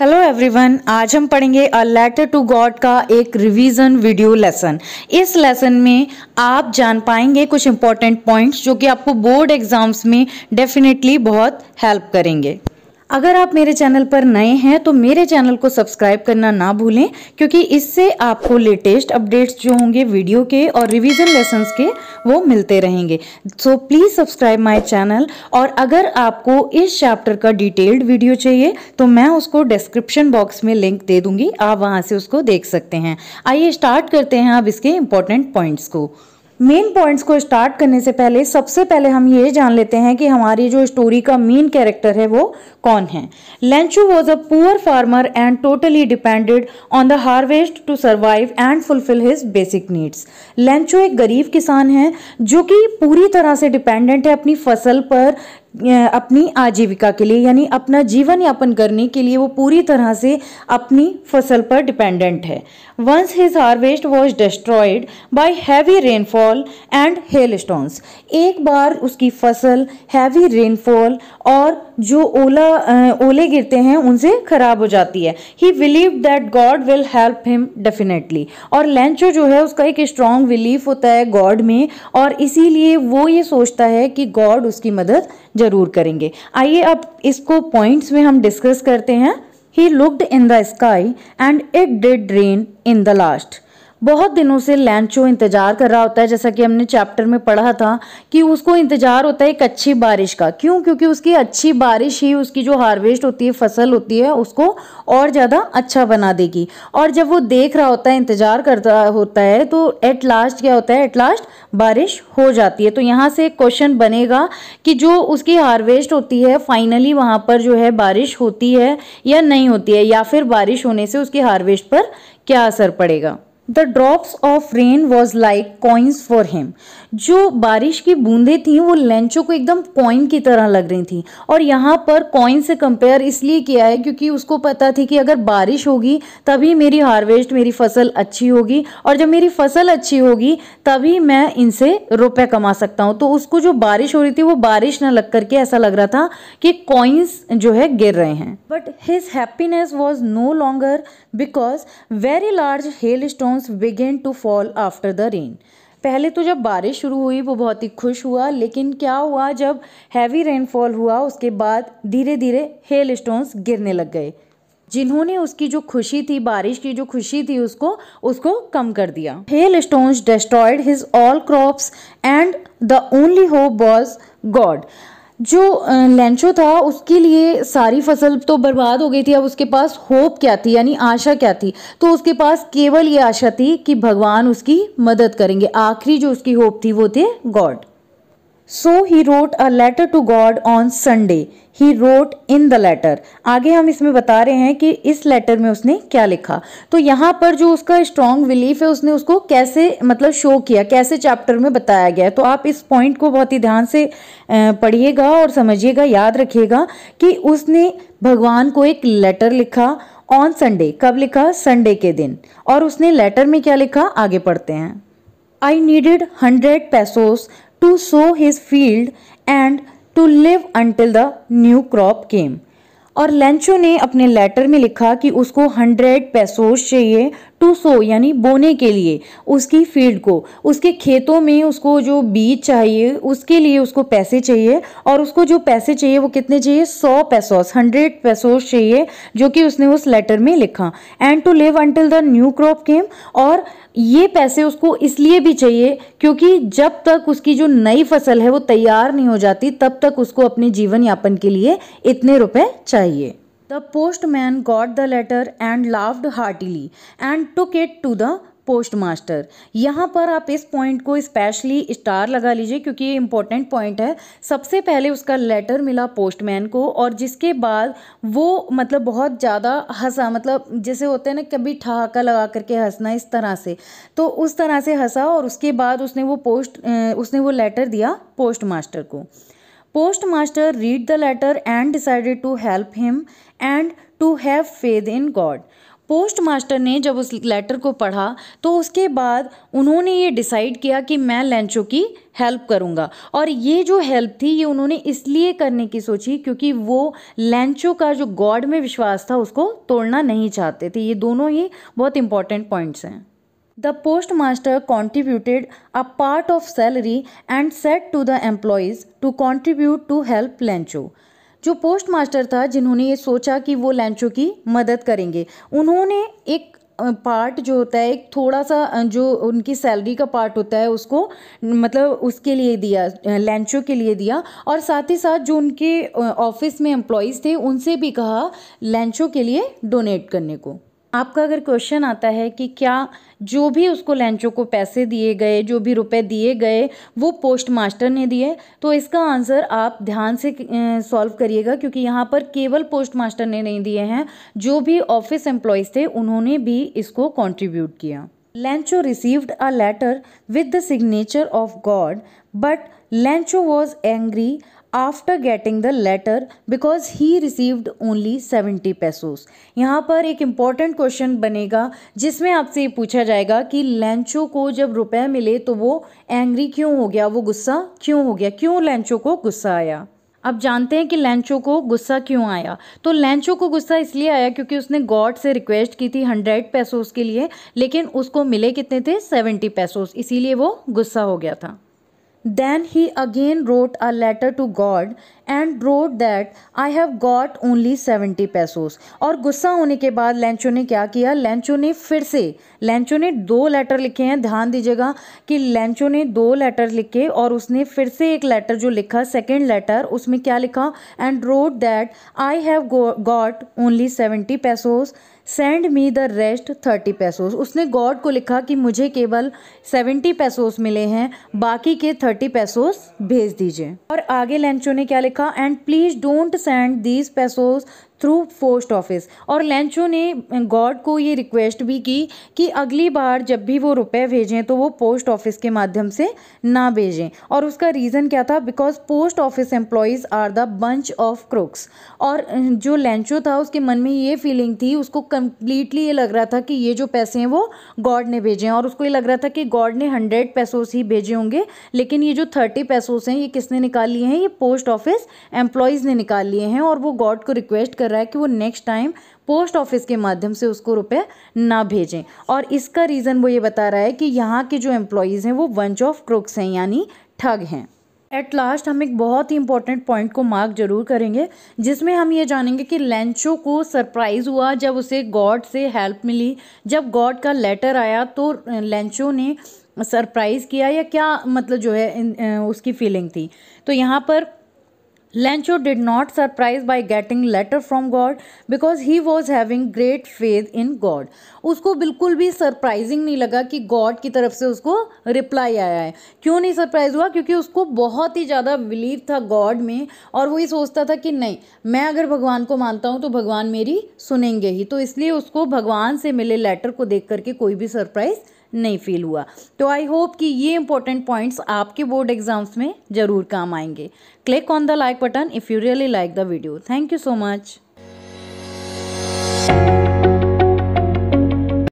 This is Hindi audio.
हेलो एवरीवन आज हम पढ़ेंगे अ लेटर टू गॉड का एक रिवीजन वीडियो लेसन इस लेसन में आप जान पाएंगे कुछ इंपॉर्टेंट पॉइंट्स जो कि आपको बोर्ड एग्जाम्स में डेफिनेटली बहुत हेल्प करेंगे अगर आप मेरे चैनल पर नए हैं तो मेरे चैनल को सब्सक्राइब करना ना भूलें क्योंकि इससे आपको लेटेस्ट अपडेट्स जो होंगे वीडियो के और रिवीजन लेसन्स के वो मिलते रहेंगे so please subscribe my channel और अगर आपको इस चैप्टर का डिटेल्ड वीडियो चाहिए तो मैं उसको डिस्क्रिप्शन बॉक्स में लिंक दे दूंगी आप वहाँ से उसको देख सकते हैं आइए स्टार्ट करते हैं आप इसके इम्पोर्टेंट पॉइंट्स को मेन पॉइंट्स को स्टार्ट करने से पहले सबसे पहले हम ये जान लेते हैं कि हमारी जो स्टोरी का मेन कैरेक्टर है वो कौन है Lencho was a poor farmer and totally depended on the harvest to survive and fulfil his basic needs Lencho एक गरीब किसान है जो कि पूरी तरह से डिपेंडेंट है अपनी फसल पर अपनी आजीविका के लिए यानी अपना जीवन यापन करने के लिए वो पूरी तरह से अपनी फसल पर डिपेंडेंट है once his harvest was destroyed by heavy rainfall and hail stones एक बार उसकी फसल हैवी रेनफॉल और जो ओला ओले गिरते हैं उनसे खराब हो जाती है he believe that God will help him definitely और लेंचो जो है उसका एक स्ट्रॉन्ग बिलीफ होता है गॉड में और इसीलिए वो ये सोचता है कि गॉड उसकी मदद जरूर करेंगे आइए अब इसको पॉइंट्स में हम डिस्कस करते हैं he looked in the sky and it did rain in the last बहुत दिनों से लैंचो इंतज़ार कर रहा होता है जैसा कि हमने चैप्टर में पढ़ा था कि उसको इंतज़ार होता है एक अच्छी बारिश का क्यों क्योंकि उसकी अच्छी बारिश ही उसकी जो हार्वेस्ट होती है फसल होती है उसको और ज़्यादा अच्छा बना देगी और जब वो देख रहा होता है इंतज़ार करता होता है तो एट लास्ट क्या होता है एट लास्ट बारिश हो जाती है तो यहाँ से एक क्वेश्चन बनेगा कि जो उसकी हार्वेस्ट होती है फाइनली वहाँ पर जो है बारिश होती है या नहीं होती है या फिर बारिश होने से उसकी हार्वेस्ट पर क्या असर पड़ेगा the drops of rain was like coins for him जो बारिश की बूंदें थी वो लेंचो को एकदम कॉइन की तरह लग रही थी और यहाँ पर कॉइन से कंपेयर इसलिए किया है क्योंकि उसको पता थी कि अगर बारिश होगी तभी मेरी हार्वेस्ट मेरी फसल अच्छी होगी और जब मेरी फसल अच्छी होगी तभी मैं इनसे रुपये कमा सकता हूँ तो उसको जो बारिश हो रही थी वो बारिश ना लग करके ऐसा लग रहा था कि कॉइन्स जो है गिर रहे हैं but his happiness was no longer because very large hail stone monsoons began to fall after the rain पहले तो जब बारिश शुरू हुई वो बहुत ही खुश हुआ लेकिन क्या हुआ जब हैवी रेनफॉल हुआ उसके बाद धीरे धीरे हेल स्टोन्स गिरने लग गए जिन्होंने उसकी जो खुशी थी बारिश की जो खुशी थी उसको उसको कम कर दिया hail stones destroyed his all crops and the only hope was God जो लेंचो था उसके लिए सारी फसल तो बर्बाद हो गई थी अब उसके पास होप क्या थी यानी आशा क्या थी तो उसके पास केवल ये आशा थी कि भगवान उसकी मदद करेंगे आखिरी जो उसकी होप थी वो थे God so he wrote a letter to God on Sunday he wrote in the letter आगे हम इसमें बता रहे हैं कि इस लेटर में उसने क्या लिखा तो यहाँ पर जो उसका स्ट्रॉन्ग बिलीफ है उसने उसको कैसे मतलब शो किया कैसे चैप्टर में बताया गया है तो आप इस पॉइंट को बहुत ही ध्यान से पढ़िएगा और समझिएगा याद रखिएगा कि उसने भगवान को एक लेटर लिखा ऑन संडे कब लिखा संडे के दिन और उसने लेटर में क्या लिखा आगे पढ़ते हैं I needed hundred pesos to sow his field and to live until the new crop came. और लेंचो ने अपने लेटर में लिखा कि उसको हंड्रेड पैसोस चाहिए टू सो यानी बोने के लिए उसकी फील्ड को उसके खेतों में उसको जो बीज चाहिए उसके लिए उसको पैसे चाहिए और उसको जो पैसे चाहिए वो कितने चाहिए सौ पैसोस हंड्रेड पैसोस चाहिए जो कि उसने उस लेटर में लिखा and to live until the new crop came और ये पैसे उसको इसलिए भी चाहिए क्योंकि जब तक उसकी जो नई फसल है वो तैयार नहीं हो जाती तब तक उसको अपने जीवन यापन के लिए इतने रुपए चाहिए चाहिए the postman got the letter and laughed heartily and took it to the post master यहाँ पर आप इस पॉइंट को स्पेशली स्टार लगा लीजिए क्योंकि ये इंपॉर्टेंट पॉइंट है सबसे पहले उसका लेटर मिला पोस्टमैन को और जिसके बाद वो मतलब बहुत ज़्यादा हंसा मतलब जैसे होते हैं ना कभी ठहाका लगा करके हंसना इस तरह से तो उस तरह से हंसा और उसके बाद उसने वो पोस्ट उसने वो लेटर दिया पोस्ट मास्टर को read the letter and decided to help him and to have faith in God post postmaster ने जब उस लेटर को पढ़ा तो उसके बाद उन्होंने ये डिसाइड किया कि मैं लेंचो की हेल्प करूँगा और ये जो हेल्प थी ये उन्होंने इसलिए करने की सोची क्योंकि वो लेंचो का जो गॉड में विश्वास था उसको तोड़ना नहीं चाहते थे ये दोनों ही बहुत इंपॉर्टेंट पॉइंट्स हैं The postmaster contributed a part of salary and said to the employees to contribute to help Lencho. जो पोस्ट मास्टर था जिन्होंने ये सोचा कि वो लेंचो की मदद करेंगे उन्होंने एक पार्ट जो होता है एक थोड़ा सा जो उनकी सैलरी का पार्ट होता है उसको मतलब उसके लिए दिया लेंचो के लिए दिया और साथ ही साथ जो उनके ऑफिस में एम्प्लॉयज़ थे उनसे भी कहा लंचों के लिए डोनेट करने को आपका अगर क्वेश्चन आता है कि क्या जो भी उसको लेंचो को पैसे दिए गए जो भी रुपए दिए गए वो पोस्ट मास्टर ने दिए तो इसका आंसर आप ध्यान से सॉल्व करिएगा क्योंकि यहाँ पर केवल पोस्ट मास्टर ने नहीं दिए हैं जो भी ऑफिस एम्प्लॉयज़ थे उन्होंने भी इसको कॉन्ट्रीब्यूट किया Lencho received a letter with the signature of God but Lencho was angry after getting the letter because he received only seventy pesos यहाँ पर एक इम्पॉर्टेंट क्वेश्चन बनेगा जिसमें आपसे ये पूछा जाएगा कि लेंचो को जब रुपए मिले तो वो एंग्री क्यों हो गया वो गुस्सा क्यों हो गया क्यों लेंचो को गुस्सा आया अब जानते हैं कि लेंचो को गुस्सा क्यों आया तो लेंचो को गुस्सा इसलिए आया क्योंकि उसने गॉड से रिक्वेस्ट की थी हंड्रेड पैसोस के लिए लेकिन उसको मिले कितने थे सेवेंटी पैसोस इसीलिए वो गुस्सा हो गया था Then he again wrote a letter to God and wrote that I have got only 70 pesos. और गुस्सा होने के बाद लेंचो ने क्या किया लेंचो ने फिर से लेंचो ने दो लेटर लिखे हैं ध्यान दीजिएगा कि लेंचो ने दो लेटर लिखे और उसने फिर से एक लेटर जो लिखा सेकेंड लेटर उसमें क्या लिखा and wrote that I have got only seventy pesos send me the rest thirty pesos उसने गॉड को लिखा कि मुझे केवल सेवेंटी पैसोस मिले हैं बाकी के थर्टी पैसोस भेज दीजिए और आगे लेंचो ने क्या लिखा and please don't send these pesos through post office और लेंचो ने गॉड को ये रिक्वेस्ट भी की कि अगली बार जब भी वो रुपए भेजें तो वो पोस्ट ऑफिस के माध्यम से ना भेजें और उसका रीज़न क्या था because post office employees are the bunch of crooks और जो लेंचो था उसके मन में ये फीलिंग थी उसको कम्प्लीटली ये लग रहा था कि ये जो पैसे हैं वो गॉड ने भेजे हैं और उसको ये लग रहा था कि गॉड ने हंड्रेड पैसोस ही भेजे होंगे लेकिन ये जो थर्टी पैसोस हैं ये किसने निकाल लिए हैं ये पोस्ट ऑफिस एम्प्लॉयज़ ने निकाल लिए हैं और वो गॉड को रिक्वेस्ट कर रहा है कि वो नेक्स्ट टाइम पोस्ट ऑफिस के माध्यम से उसको रुपए ना भेजें और इसका रीज़न वो ये बता रहा है कि यहाँ के जो एम्प्लॉयज़ हैं वो वंच ऑफ क्रुक्स हैं यानी ठग हैं एट लास्ट हम एक बहुत ही इंपॉर्टेंट पॉइंट को मार्क जरूर करेंगे जिसमें हम ये जानेंगे कि लेंचो को सरप्राइज हुआ जब उसे गॉड से हेल्प मिली जब गॉड का लेटर आया तो लेंचो ने सरप्राइज़ किया या क्या मतलब जो है उसकी फीलिंग थी तो यहाँ पर Lancho did not surprise by getting letter from God because he was having great faith in God. उसको बिल्कुल भी सरप्राइजिंग नहीं लगा कि गॉड की तरफ से उसको रिप्लाई आया है क्यों नहीं सरप्राइज हुआ क्योंकि उसको बहुत ही ज़्यादा बिलीव था गॉड में और वो ये सोचता था कि नहीं मैं अगर भगवान को मानता हूँ तो भगवान मेरी सुनेंगे ही तो इसलिए उसको भगवान से मिले लेटर को देख करके कोई भी सरप्राइज़ नहीं फील हुआ तो आई होप कि ये इंपॉर्टेंट पॉइंट्स आपके बोर्ड एग्जाम्स में ज़रूर काम आएंगे click on the like button if you really like the video thank you so much